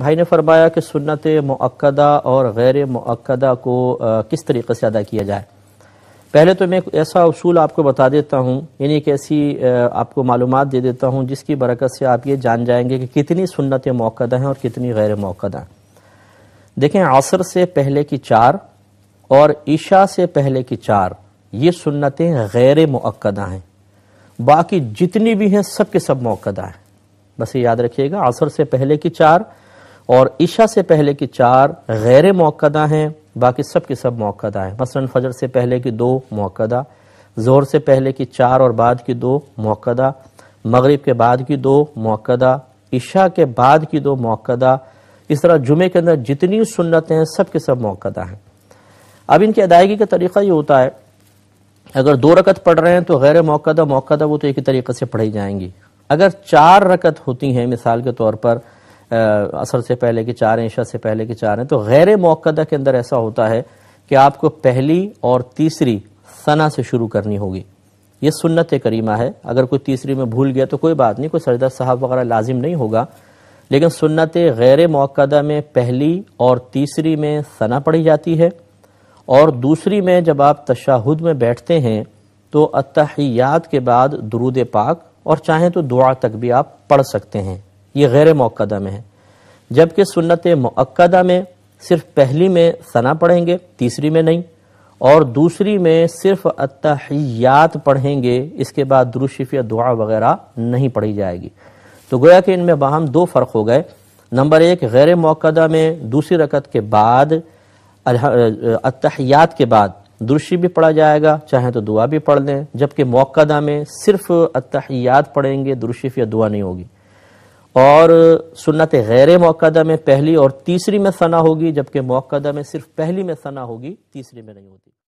بھائی نے فرمایا کہ سنت معقدہ اور غیر معقدہ کو کس طریقے سے ادا کیا جائے پہلے تو میں ایسا اصول آپ کو بتا دیتا ہوں یعنی ایک ایسی آپ کو معلومات دے دیتا ہوں جس کی برکت سے آپ یہ جان جائیں گے کہ کتنی سنت موقع ہیں اور کتنی غیر موقع ہیں دیکھیں عصر سے پہلے کی چار اور عشاء سے پہلے کی چار یہ سنتیں غیر معقدہ ہیں باقی جتنی بھی ہیں سب کے سب موقع ہیں بس یہ یاد رکھیے گا عصر سے پہلے کی چار اور عشاء سے پہلے کی چار غیر موقعہ ہیں باقی سب کے سب موقع ہیں مثلا فجر سے پہلے کی دو موقع زور سے پہلے کی چار اور بعد کی دو موقع مغرب کے بعد کی دو موقع عشاء کے بعد کی دو موقع اس طرح جمعے کے اندر جتنی سنتیں ہیں سب کے سب موقع ہیں اب ان کی ادائیگی کا طریقہ یہ ہوتا ہے اگر دو رکت پڑھ رہے ہیں تو غیر موقعہ موقعہ وہ تو ایک ہی طریقے سے پڑھی جائیں گی اگر چار رکت ہوتی ہیں مثال کے طور پر اثر سے پہلے کے چار ہیں عشاء سے پہلے کے چار ہیں تو غیر موقع کے اندر ایسا ہوتا ہے کہ آپ کو پہلی اور تیسری ثنا سے شروع کرنی ہوگی یہ سنت کریمہ ہے اگر کوئی تیسری میں بھول گیا تو کوئی بات نہیں کوئی سجدہ صاحب وغیرہ لازم نہیں ہوگا لیکن سنت غیر موقع میں پہلی اور تیسری میں ثنا پڑھی جاتی ہے اور دوسری میں جب آپ تشاہد میں بیٹھتے ہیں تو اتحیات کے بعد درود پاک اور چاہیں تو دعا تک بھی آپ پڑھ سکتے ہیں یہ غیر موقعہ میں ہے جبکہ سنت مقدہ میں صرف پہلی میں ثنا پڑھیں گے تیسری میں نہیں اور دوسری میں صرف اتحیات پڑھیں گے اس کے بعد یا دعا وغیرہ نہیں پڑھی جائے گی تو گویا کہ ان میں باہم دو فرق ہو گئے نمبر ایک غیر موقعہ میں دوسری رکعت کے بعد اتحیات کے بعد درشی بھی پڑھا جائے گا چاہیں تو دعا بھی پڑھ لیں جبکہ موقعہ میں صرف اتحیات پڑھیں گے یا دعا نہیں ہوگی اور سنت غیر موقعہ میں پہلی اور تیسری میں ثنا ہوگی جبکہ موقعہ میں صرف پہلی میں ثنا ہوگی تیسری میں نہیں ہوتی